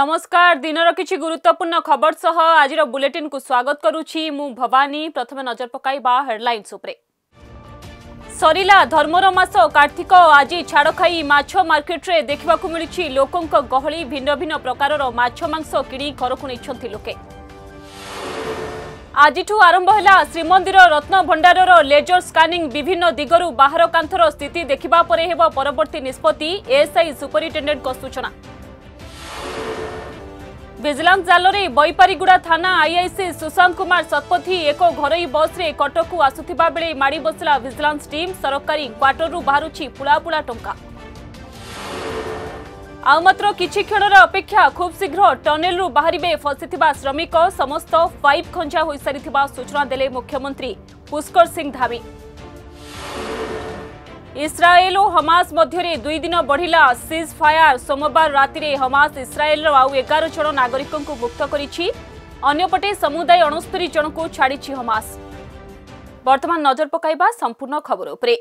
নমস্কার দিনর কিছু গুরুত্বপূর্ণ খবর সহ আজির বুলেটিন কু স্বাগত করুছি মু ভবানী প্রথমে নজর পকাইবা হেডলাইন্স উপরে সরিলা ধর্মর মাস কার্তিক আজি ছাড় খাই মাছ মার্কেটে দেখা মিলুছি লোকঙ্ গহলি ভিন্ন ভিন্ন প্রকারর মাছ মাংস কিনি ঘরক নেছেন লোকে আজিঠু আরম্ভ হেলা শ্রীমন্দির রত্নভণ্ডারর লেজর স্কানিং বিভিন্ন দিগরু বাহার কান্থর স্থিতি দেখা পরে হব পরবর্তী নিষ্পতি এএসআই সুপরিটেডেট সূচনা ଭିଜିଲାନ୍ସ ଜାଲରେ ବୈପାରିଗୁଡ଼ା ଥାନା ଆଇଆଇସି ସୁଶାନ୍ତ କୁମାର ଶତପଥୀ ଏକ ଘରୋଇ ବସ୍ରେ କଟକକୁ ଆସୁଥିବା ବେଳେ ମାଡ଼ି ବସିଲା ଭିଜିଲାନ୍ସ ଟିମ୍ ସରକାରୀ କ୍ୱାର୍ଟରରୁ ବାହାରୁଛି ପୁଳା ପୁଳା ଟଙ୍କା ଆଉ ମାତ୍ର କିଛି କ୍ଷଣର ଅପେକ୍ଷା ଖୁବ୍ ଶୀଘ୍ର ଟନେଲରୁ ବାହାରିବେ ଫସିଥିବା ଶ୍ରମିକ ସମସ୍ତ ପାଇପ୍ ଖଞ୍ଜା ହୋଇସାରିଥିବା ସୂଚନା ଦେଲେ ମୁଖ୍ୟମନ୍ତ୍ରୀ ପୁଷ୍କର ସିଂ ଧାମୀ ଇସ୍ରାଏଲ ଓ ହମାସ ମଧ୍ୟରେ ଦୁଇ ଦିନ ବଢ଼ିଲା ସିଜ୍ ଫାୟାର ସୋମବାର ରାତିରେ ହମାସ ଇସ୍ରାଏଲର ଆଉ ଏଗାର ଜଣ ନାଗରିକଙ୍କୁ ମୁକ୍ତ କରିଛି ଅନ୍ୟପଟେ ସମୁଦାୟ ଅଣସ୍ତରୀ ଜଣଙ୍କୁ ଛାଡ଼ିଛି ହମାସ ବର୍ତ୍ତମାନ ନଜର ପକାଇବା ସମ୍ପୂର୍ଣ୍ଣ ଖବର ଉପରେ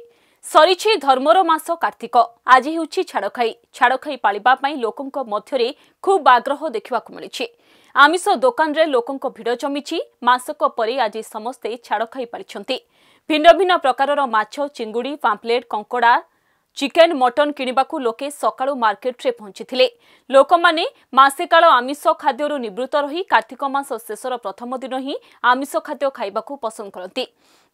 ସରିଛି ଧର୍ମର ମାସ କାର୍ତ୍ତିକ ଆଜି ହେଉଛି ଛାଡ଼ଖାଇ ଛାଡ଼ଖାଇ ପାଳିବା ପାଇଁ ଲୋକଙ୍କ ମଧ୍ୟରେ ଖୁବ୍ ଆଗ୍ରହ ଦେଖିବାକୁ ମିଳିଛି ଆମିଷ ଦୋକାନରେ ଲୋକଙ୍କ ଭିଡ଼ ଜମିଛି ମାସକ ପରେ ଆଜି ସମସ୍ତେ ଛାଡ଼ଖାଇ ପାଳିଛନ୍ତି ଭିନ୍ନ ଭିନ୍ନ ପ୍ରକାରର ମାଛ ଚିଙ୍ଗୁଡ଼ି ପାମ୍ପଲେଟ୍ କଙ୍କଡ଼ା ଚିକେନ୍ ମଟନ୍ କିଣିବାକୁ ଲୋକେ ସକାଳୁ ମାର୍କେଟ୍ରେ ପହଞ୍ଚିଥିଲେ ଲୋକମାନେ ମାସିକାଳ ଆମିଷ ଖାଦ୍ୟରୁ ନିବୃତ୍ତ ରହି କାର୍ତ୍ତିକ ମାସ ଶେଷର ପ୍ରଥମ ଦିନ ହିଁ ଆମିଷ ଖାଦ୍ୟ ଖାଇବାକୁ ପସନ୍ଦ କରନ୍ତି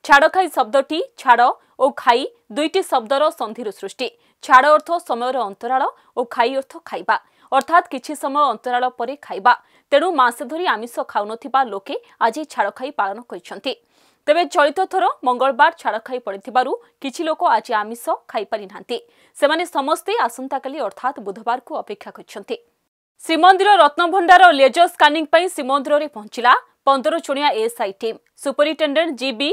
ଛାଡ଼ଖାଇ ଶବ୍ଦଟି ଛାଡ଼ ଓ ଖାଇ ଦୁଇଟି ଶବ୍ଦର ସନ୍ଧିରୁ ସୃଷ୍ଟି ଛାଡ଼ ଅର୍ଥ ସମୟର ଅନ୍ତରାଳ ଓ ଖାଇ ଅର୍ଥ ଖାଇବା ଅର୍ଥାତ୍ କିଛି ସମୟ ଅନ୍ତରାଳ ପରେ ଖାଇବା ତେଣୁ ମାସେ ଧରି ଆମିଷ ଖାଉନଥିବା ଲୋକେ ଆଜି ଛାଡ଼ଖାଇ ପାଳନ କରିଛନ୍ତି ତେବେ ଚଳିତ ଥର ମଙ୍ଗଳବାର ଛାଡ଼ ଖାଇ ପଡ଼ିଥିବାରୁ କିଛି ଲୋକ ଆଜି ଆମିଷ ଖାଇପାରି ନାହାନ୍ତି ସେମାନେ ସମସ୍ତେ ଆସନ୍ତାକାଲି ଅର୍ଥାତ୍ ବୁଧବାରକୁ ଅପେକ୍ଷା କରିଛନ୍ତି ଶ୍ରୀମନ୍ଦିର ରତ୍ନଭଣ୍ଡାର ଲେଜର ସ୍କାନିଂ ପାଇଁ ଶ୍ରୀମନ୍ଦିରରେ ପହଞ୍ଚିଲା ପନ୍ଦର ଜଣିଆ ଏଏସ୍ଆଇ ଟିମ୍ ସୁପରିଟେଣ୍ଡେଣ୍ଟ ଜିବି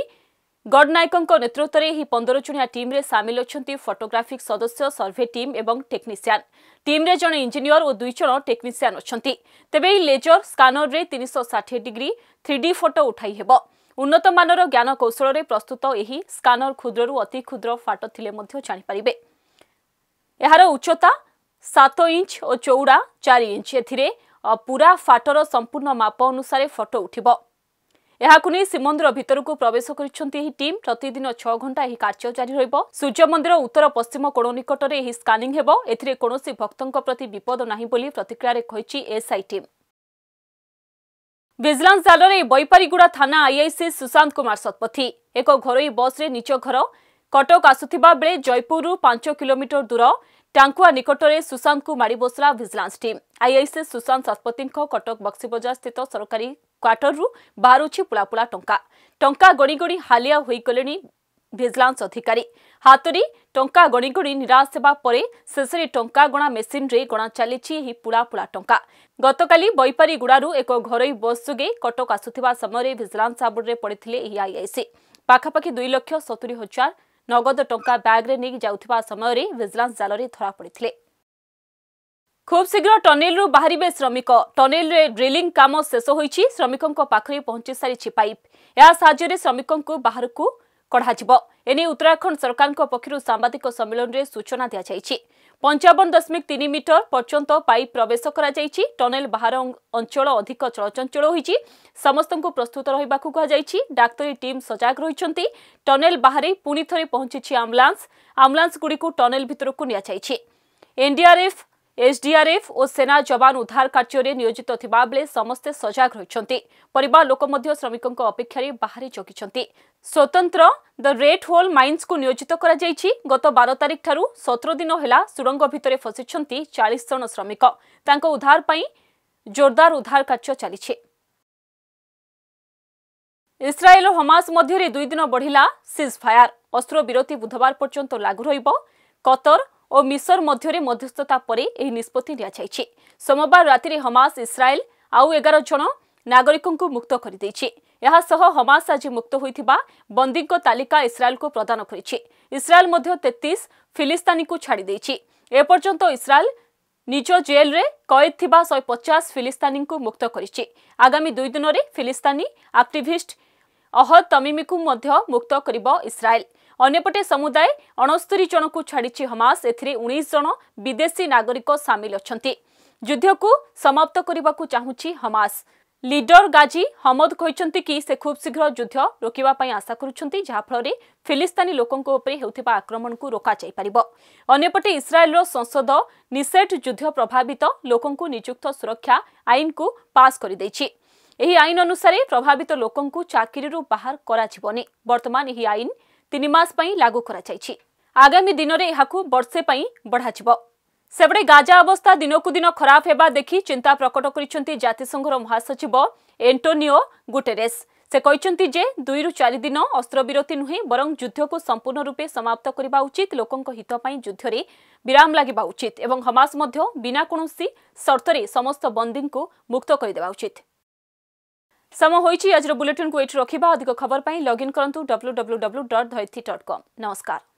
ଗଡ଼ନାୟକଙ୍କ ନେତୃତ୍ୱରେ ଏହି ପନ୍ଦର ଜଣିଆ ଟିମ୍ରେ ସାମିଲ ଅଛନ୍ତି ଫଟୋଗ୍ରାଫିକ୍ ସଦସ୍ୟ ସର୍ଭେ ଟିମ୍ ଏବଂ ଟେକ୍ନିସିଆନ୍ ଟିମ୍ରେ ଜଣେ ଇଞ୍ଜିନିୟର ଓ ଦୁଇ ଜଣ ଟେକ୍ନିସିଆନ୍ ଅଛନ୍ତି ତେବେ ଏହି ଲେଜର ସ୍କାନରରେ ତିନିଶହ ଷାଠିଏ ଡିଗ୍ରୀ ଥ୍ରିଡି ଫଟୋ ଉଠାଇ ହେବ ଉନ୍ନତମାନର ଜ୍ଞାନକୌଶଳରେ ପ୍ରସ୍ତୁତ ଏହି ସ୍କାନର କ୍ଷୁଦ୍ରରୁ ଅତି କ୍ଷୁଦ୍ର ଫାଟ ଥିଲେ ମଧ୍ୟ ଜାଣିପାରିବେ ଏହାର ଉଚ୍ଚତା ସାତ ଇଞ୍ଚ ଓ ଚଉଡ଼ା ଚାରି ଇଞ୍ଚ ଏଥିରେ ପୁରା ଫାଟର ସମ୍ପୂର୍ଣ୍ଣ ମାପ ଅନୁସାରେ ଫଟୋ ଉଠିବ ଏହାକୁ ନେଇ ଶ୍ରୀମନ୍ଦିର ଭିତରକୁ ପ୍ରବେଶ କରିଛନ୍ତି ଏହି ଟିମ୍ ପ୍ରତିଦିନ ଛଅ ଘଣ୍ଟା ଏହି କାର୍ଯ୍ୟ ଜାରି ରହିବ ସୂର୍ଯ୍ୟମନ୍ଦିର ଉତ୍ତର ପଶ୍ଚିମ କୋଣ ନିକଟରେ ଏହି ସ୍କାନିଂ ହେବ ଏଥିରେ କୌଣସି ଭକ୍ତଙ୍କ ପ୍ରତି ବିପଦ ନାହିଁ ବୋଲି ପ୍ରତିକ୍ରିୟାରେ କହିଛି ଏସ୍ଆଇ ଟିମ୍ ଭିଜିଲାନ୍ସ ଜାଲରେ ବୈପାରିଗୁଡ଼ା ଥାନା ଆଇଆଇସି ସୁଶାନ୍ତ କୁମାର ଶତପଥୀ ଏକ ଘରୋଇ ବସ୍ରେ ନିଜ ଘର କଟକ ଆସୁଥିବା ବେଳେ ଜୟପୁରରୁ ପାଞ୍ଚ କିଲୋମିଟର ଦୂର ଟାଙ୍କୁଆ ନିକଟରେ ସୁଶାନ୍ତଙ୍କୁ ମାଡ଼ିବସିଲା ଭିଜିଲାନ୍ସ ଟିମ୍ ଆଇଆଇସି ସୁଶାନ୍ତ ଶତପଥୀଙ୍କ କଟକ ବକ୍ସିବଜାର ସ୍ଥିତ ସରକାରୀ କ୍ୱାର୍ଟରରୁ ବାହାରୁଛି ପୁଳାପୁଳା ଟଙ୍କା ଟଙ୍କା ଗଣିଗଣି ହାଲିଆ ହୋଇଗଲେଣି ଭିଜିଲାନ୍ସ ଅଧିକାରୀ ହାତରେ ଟଙ୍କା ଗଣି ଗଣି ନିରାଶ ହେବା ପରେ ଶେଷରେ ଟଙ୍କା ଗଣା ମେସିନ୍ରେ ଗଣା ଚାଲିଛି ଏହି ପୁଳାପୁଳା ଟଙ୍କା ଗତକାଲି ବୈପାରୀଗୁଡ଼ାରୁ ଏକ ଘରୋଇ ବସ୍ ଯୋଗେ କଟକ ଆସୁଥିବା ସମୟରେ ଭିଜିଲାନ୍ସ ଆବୁଡ଼ରେ ପଡ଼ିଥିଲେ ଏହି ଆଇଆଇସି ପାଖାପାଖି ଦୁଇ ଲକ୍ଷ ସତୁରି ହଜାର ନଗଦ ଟଙ୍କା ବ୍ୟାଗ୍ରେ ନେଇ ଯାଉଥିବା ସମୟରେ ଭିଜିଲାନ୍ସ ଜାଲରେ ଧରାପଡ଼ିଥିଲେ ଖୁବ୍ଶୀଘ୍ର ଟନେଲ୍ରୁ ବାହାରିବେ ଶ୍ରମିକ ଟନେଲ୍ରେ ଡ୍ରିଲିଂ କାମ ଶେଷ ହୋଇଛି ଶ୍ରମିକଙ୍କ ପାଖରେ ପହଞ୍ଚିସାରିଛି ପାଇପ୍ ଏହା ସାହାଯ୍ୟରେ ଶ୍ରମିକଙ୍କୁ ବାହାରକୁ କଢ଼ାଯିବ ଏନେଇ ଉତ୍ତରାଖଣ୍ଡ ସରକାରଙ୍କ ପକ୍ଷରୁ ସାମ୍ବାଦିକ ସମ୍ମିଳନୀରେ ସୂଚନା ଦିଆଯାଇଛି ପଞ୍ଚାବନ ଦଶମିକ ତିନି ମିଟର ପର୍ଯ୍ୟନ୍ତ ପାଇପ୍ ପ୍ରବେଶ କରାଯାଇଛି ଟନେଲ ବାହାର ଅଞ୍ଚଳ ଅଧିକ ଚଳଚଞ୍ଚଳ ହୋଇଛି ସମସ୍ତଙ୍କୁ ପ୍ରସ୍ତୁତ ରହିବାକୁ କୁହାଯାଇଛି ଡାକ୍ତରୀ ଟିମ୍ ସଜାଗ ରହିଛନ୍ତି ଟନେଲ ବାହାରେ ପୁଣି ଥରେ ପହଞ୍ଚିଛି ଆମ୍ବୁଲାନ୍ସ ଆମ୍ବୁଲାନ୍ସଗୁଡ଼ିକୁ ଟନେଲ ଭିତରକୁ ନିଆଯାଇଛି ଏନ୍ଡିଆର୍ଏଫ୍ ଏସ୍ଡିଆର୍ଏଫ୍ ଓ ସେନା ଯବାନ ଉଦ୍ଧାର କାର୍ଯ୍ୟରେ ନିୟୋଜିତ ଥିବାବେଳେ ସମସ୍ତେ ସଜାଗ ରହିଛନ୍ତି ପରିବାର ଲୋକ ମଧ୍ୟ ଶ୍ରମିକଙ୍କ ଅପେକ୍ଷାରେ ବାହାରି ଜଗିଛନ୍ତି ସ୍ୱତନ୍ତ୍ର ଦ ରେଡ୍ ହୋଲ୍ ମାଇନ୍ସକୁ ନିୟୋଜିତ କରାଯାଇଛି ଗତ ବାର ତାରିଖଠାରୁ ସତର ଦିନ ହେଲା ସୁଡ଼ଙ୍ଗ ଭିତରେ ଫସିଛନ୍ତି ଚାଳିଶ ଜଣ ଶ୍ରମିକ ତାଙ୍କ ଉଦ୍ଧାର ପାଇଁ ଜୋରଦାର ଉଦ୍ଧାର କାର୍ଯ୍ୟ ଚାଲିଛି ଇସ୍ରାଏଲ ଓ ହମାସ ମଧ୍ୟରେ ଦୁଇ ଦିନ ବଢ଼ିଲା ସିଜ୍ ଫାୟାର ଅସ୍ତ୍ରବିରତି ବୁଧବାର ପର୍ଯ୍ୟନ୍ତ ଲାଗୁ ରହିବ କତର ଓ ମିସର ମଧ୍ୟରେ ମଧ୍ୟସ୍ଥତା ପରେ ଏହି ନିଷ୍ପତ୍ତି ନିଆଯାଇଛି ସୋମବାର ରାତିରେ ହମାସ ଇସ୍ରାଏଲ ଆଉ ଏଗାର ଜଣ ନାଗରିକଙ୍କୁ ମୁକ୍ତ କରିଦେଇଛି ଏହାସହ ହମାସ ଆଜି ମୁକ୍ତ ହୋଇଥିବା ବନ୍ଦୀଙ୍କ ତାଲିକା ଇସ୍ରାଏଲକୁ ପ୍ରଦାନ କରିଛି ଇସ୍ରାଏଲ ମଧ୍ୟ ତେତିଶ ଫିଲିସ୍ତାନୀକୁ ଛାଡ଼ିଦେଇଛି ଏପର୍ଯ୍ୟନ୍ତ ଇସ୍ରାଏଲ ନିଜ ଜେଲ୍ରେ କଏଦ ଥିବା ଶହେ ପଚାଶ ଫିଲିସ୍ତାନୀଙ୍କୁ ମୁକ୍ତ କରିଛି ଆଗାମୀ ଦୁଇ ଦିନରେ ଫିଲିସ୍ତାନୀ ଆକ୍ଟିଭିଷ୍ଟ ଅହଦ ତମିମିକୁ ମଧ୍ୟ ମୁକ୍ତ କରିବ ଇସ୍ରାଏଲ ଅନ୍ୟପଟେ ସମୁଦାୟ ଅଣସ୍ତରୀ ଜଣଙ୍କୁ ଛାଡ଼ିଛି ହମାସ ଏଥିରେ ଉଣେଇଶ ଜଣ ବିଦେଶୀ ନାଗରିକ ସାମିଲ ଅଛନ୍ତି ଯୁଦ୍ଧକୁ ସମାପ୍ତ କରିବାକୁ ଚାହୁଁଛି ହମାସ ଲିଡର ଗାଜି ହମଦ କହିଛନ୍ତି କି ସେ ଖୁବ୍ ଶୀଘ୍ର ଯୁଦ୍ଧ ରୋକିବା ପାଇଁ ଆଶା କରୁଛନ୍ତି ଯାହାଫଳରେ ଫିଲିସ୍ତାନୀ ଲୋକଙ୍କ ଉପରେ ହେଉଥିବା ଆକ୍ରମଣକୁ ରୋକାଯାଇପାରିବ ଅନ୍ୟପଟେ ଇସ୍ରାଏଲ୍ର ସଂସଦ ନିସେଟ୍ ଯୁଦ୍ଧ ପ୍ରଭାବିତ ଲୋକଙ୍କୁ ନିଯୁକ୍ତ ସୁରକ୍ଷା ଆଇନକୁ ପାସ୍ କରିଦେଇଛି ଏହି ଆଇନ ଅନୁସାରେ ପ୍ରଭାବିତ ଲୋକଙ୍କୁ ଚାକିରିରୁ ବାହାର କରାଯିବନି ବର୍ତ୍ତମାନ ଏହି ଆଇନ ତିନି ମାସ ପାଇଁ ଲାଗୁ କରାଯାଇଛି ଆଗାମୀ ଦିନରେ ଏହାକୁ ବର୍ଷେ ପାଇଁ ବଢ଼ାଯିବ ସେପଟେ ଗାଜା ଅବସ୍ଥା ଦିନକୁ ଦିନ ଖରାପ ହେବା ଦେଖି ଚିନ୍ତା ପ୍ରକଟ କରିଛନ୍ତି ଜାତିସଂଘର ମହାସଚିବ ଏଣ୍ଟୋନିଓ ଗୁଟେରେସ୍ ସେ କହିଛନ୍ତି ଯେ ଦୁଇରୁ ଚାରି ଦିନ ଅସ୍ତ୍ରବିରତି ନୁହେଁ ବରଂ ଯୁଦ୍ଧକୁ ସମ୍ପୂର୍ଣ୍ଣ ରୂପେ ସମାପ୍ତ କରିବା ଉଚିତ ଲୋକଙ୍କ ହିତ ପାଇଁ ଯୁଦ୍ଧରେ ବିରାମ ଲାଗିବା ଉଚିତ ଏବଂ ହମାସ ମଧ୍ୟ ବିନା କୌଣସି ସର୍ତ୍ତରେ ସମସ୍ତ ବନ୍ଦୀଙ୍କୁ ମୁକ୍ତ କରିଦେବା ଉଚିତ ସମୟ ହୋଇଛି ଆଜିର ବୁଲେଟିନ୍କୁ ଏଠି ରଖିବା ଅଧିକ ଖବର ପାଇଁ ଲଗ୍ଇନ୍ କରନ୍ତୁ ଡବ୍ଲ୍ୟୁ ଡବ୍ଲ୍ୟୁ ଡବ୍ଲ୍ୟୁ ଡଟ୍ ଧୈତି ଡଟ୍ କମ୍ ନମସ୍କାର